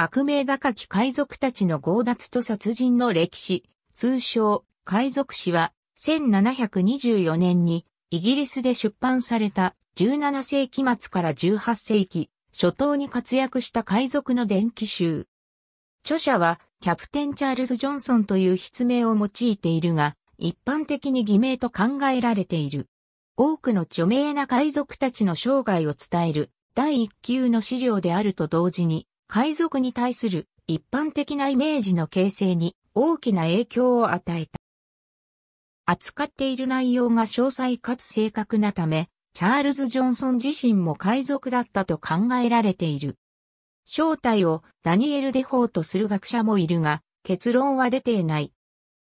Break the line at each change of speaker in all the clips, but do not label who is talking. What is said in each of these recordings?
悪名高き海賊たちの強奪と殺人の歴史、通称、海賊史は、1724年に、イギリスで出版された、17世紀末から18世紀、初頭に活躍した海賊の伝記集。著者は、キャプテン・チャールズ・ジョンソンという筆名を用いているが、一般的に偽名と考えられている。多くの著名な海賊たちの生涯を伝える、第一級の資料であると同時に、海賊に対する一般的なイメージの形成に大きな影響を与えた。扱っている内容が詳細かつ正確なため、チャールズ・ジョンソン自身も海賊だったと考えられている。正体をダニエル・デフォーとする学者もいるが、結論は出ていない。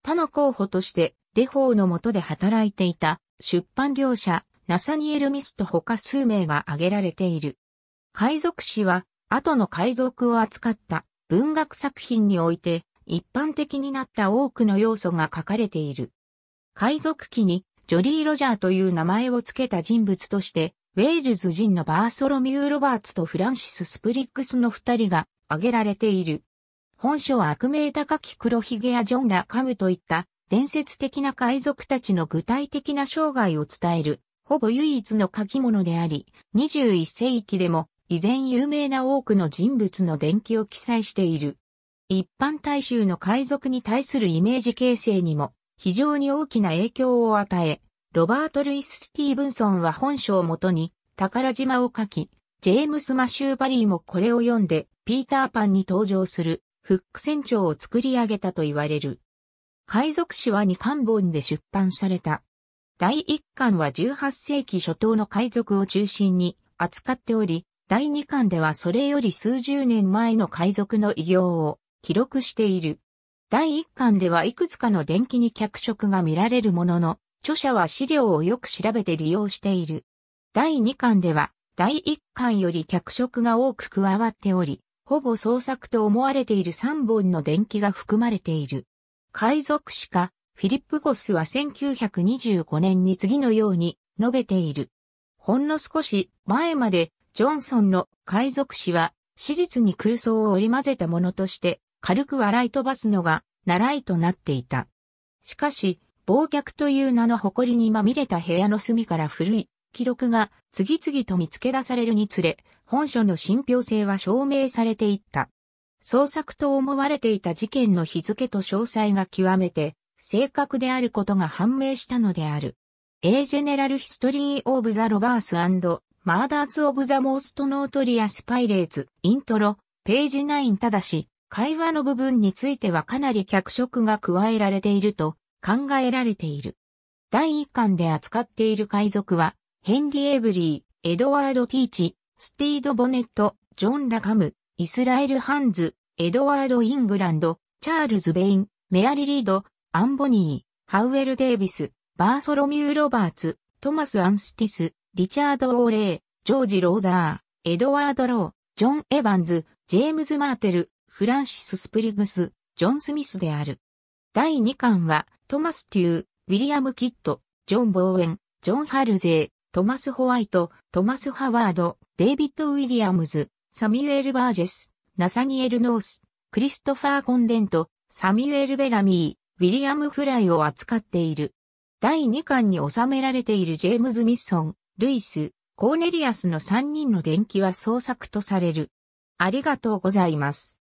他の候補として、デフォーの下で働いていた出版業者、ナサニエル・ミスと他数名が挙げられている。海賊誌は後の海賊を扱った文学作品において一般的になった多くの要素が書かれている。海賊記にジョリー・ロジャーという名前を付けた人物として、ウェールズ人のバーソロミュー・ロバーツとフランシス・スプリックスの二人が挙げられている。本書は悪名高き黒ひげやジョン・ラ・カムといった伝説的な海賊たちの具体的な生涯を伝える、ほぼ唯一の書き物であり、21世紀でも依然有名な多くの人物の伝記を記載している。一般大衆の海賊に対するイメージ形成にも非常に大きな影響を与え、ロバート・ルイス・スティーブンソンは本書をもとに宝島を書き、ジェームス・マシュー・バリーもこれを読んで、ピーター・パンに登場するフック船長を作り上げたと言われる。海賊誌は2巻本で出版された。第1巻は18世紀初頭の海賊を中心に扱っており、第2巻ではそれより数十年前の海賊の異業を記録している。第1巻ではいくつかの電気に脚色が見られるものの、著者は資料をよく調べて利用している。第2巻では、第1巻より脚色が多く加わっており、ほぼ創作と思われている3本の電気が含まれている。海賊史家、フィリップ・ゴスは1925年に次のように述べている。ほんの少し前までジョンソンの海賊史は、史実に空想を織り交ぜたものとして、軽く笑い飛ばすのが、習いとなっていた。しかし、暴却という名の誇りにまみれた部屋の隅から古い記録が次々と見つけ出されるにつれ、本書の信憑性は証明されていった。創作と思われていた事件の日付と詳細が極めて正確であることが判明したのである。A General History of the Robbers and マーダーズ・オブ・ザ・モースト・ノートリアス・パイレーツ、イントロ、ページ9ただし、会話の部分についてはかなり脚色が加えられていると考えられている。第1巻で扱っている海賊は、ヘンリー・エブリー、エドワード・ティーチ、スティード・ボネット、ジョン・ラカム、イスラエル・ハンズ、エドワード・イングランド、チャールズ・ベイン、メアリ・リード、アンボニー、ハウエル・デイビス、バーソロミュー・ロバーツ、トマス・アンスティス、リチャード・オーレー、ジョージ・ローザー、エドワード・ロー、ジョン・エヴァンズ、ジェームズ・マーテル、フランシス・スプリグス、ジョン・スミスである。第2巻は、トマス・テュー、ウィリアム・キッド、ジョン・ボーエン、ジョン・ハルゼー、トマス・ホワイト、トマス・ハワード、デイビッド・ウィリアムズ、サミュエル・バージェス、ナサニエル・ノース、クリストファー・コンデント、サミュエル・ベラミー、ウィリアム・フライを扱っている。第2巻に収められているジェームズ・ミッソン、ルイス、コーネリアスの3人の伝記は創作とされる。ありがとうございます。